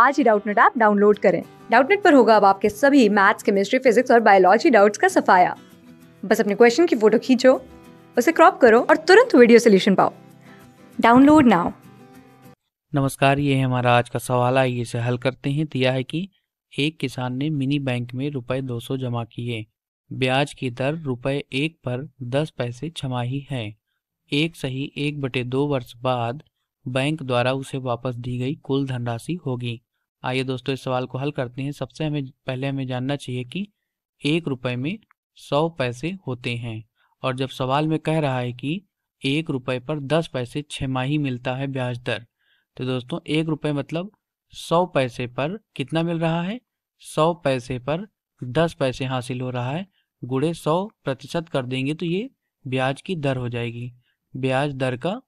आज ही Doubtnut app download करें डाउटनेट पर होगा अब आपके सभी मैथ्स केमिस्ट्री फिजिक्स और बायोलॉजी डाउट्स का सफाया बस अपने क्वेश्चन की फोटो खींचो उसे क्रॉप करो और तुरंत वीडियो सोल्यूशन पाओ डाउनलोड नाउ नमस्कार ये हमारा आज का सवाल आइए इसे हल करते हैं दिया है कि एक किसान ने मिनी बैंक में रुपए 200 जमा किए ब्याज की दर रुपए एक पर 10 पैसे छमाही है एक सही एक बटे दो वर्ष बाद बैंक द्वारा उसे वापस दी गई कुल धनराशि होगी आइए दोस्तों इस सवाल को हल करते हैं सबसे हमें पहले हमें जानना चाहिए कि एक रुपये में सौ पैसे होते हैं और जब सवाल में कह रहा है कि एक रुपये पर दस पैसे छमाही मिलता है ब्याज दर तो दोस्तों एक रुपये मतलब सौ पैसे पर कितना मिल रहा है सौ पैसे पर दस पैसे हासिल हो रहा है गुड़े सौ प्रतिशत कर देंगे तो ये ब्याज की दर हो जाएगी ब्याज दर का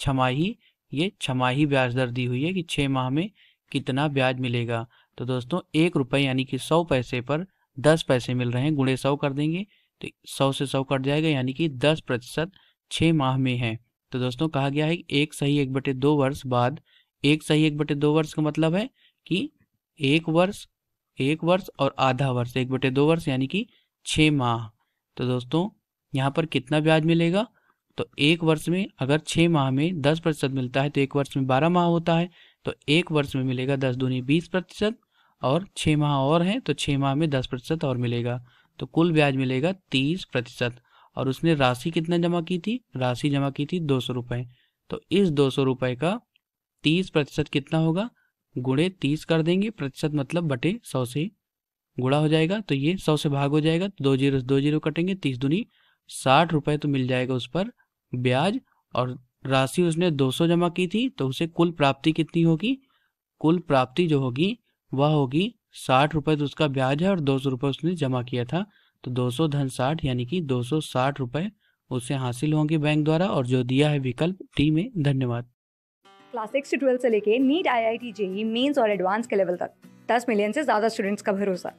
छमाही ये छमाही ब्याज दर दी हुई है कि छः माह में कितना ब्याज मिलेगा तो दोस्तों एक रुपये यानी कि सौ पैसे पर दस पैसे मिल रहे हैं गुणे सौ कर देंगे तो सौ से सौ कट जाएगा यानी कि दस प्रतिशत छः माह में है तो दोस्तों कहा गया है एक सही एक बटे दो वर्ष बाद एक सही एक बटे दो वर्ष का मतलब है कि एक वर्ष एक वर्ष और आधा वर्ष एक बटे दो वर्ष यानी कि छः माह तो दोस्तों यहाँ पर कितना ब्याज मिलेगा तो एक वर्ष में अगर छः माह में दस प्रतिशत मिलता है तो एक वर्ष में बारह माह होता है तो एक वर्ष में मिलेगा दस दूनी बीस प्रतिशत और छः माह और हैं तो छः माह में दस प्रतिशत और मिलेगा तो कुल ब्याज मिलेगा तीस प्रतिशत और उसने राशि कितना जमा की थी राशि जमा की थी दो सौ रुपये तो इस दो सौ रुपये का तीस प्रतिशत कितना होगा गुड़े तीस कर देंगे प्रतिशत मतलब बटे सौ से गुड़ा हो जाएगा तो ये सौ से भाग हो जाएगा तो दो जीरो दो जीरो कटेंगे तीस दूनी साठ रुपये तो मिल जाएगा उस पर ब्याज और राशि उसने 200 जमा की थी तो उसे कुल प्राप्ति कितनी होगी कुल प्राप्ति जो होगी वह होगी साठ रुपये तो उसका ब्याज है और दो सौ रुपये उसने जमा किया था तो दो सौ धन साठ यानी कि दो सौ साठ रुपये उसे हासिल होंगे बैंक द्वारा और जो दिया है विकल्प टी में धन्यवाद क्लास सिक्स से ट्वेल्थ से लेके NEET I I T JEE mains और एडवांस के लेवल तक दस मिलियन से ज्यादा स्टूडेंट्स का भरोसा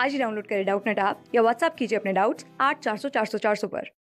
आज ही डाउनलोड करें डाउट नेट आप या व्हाट्सअप कीजिए अपने डाउट्स आठ चार सौ चार सौ चार सौ पर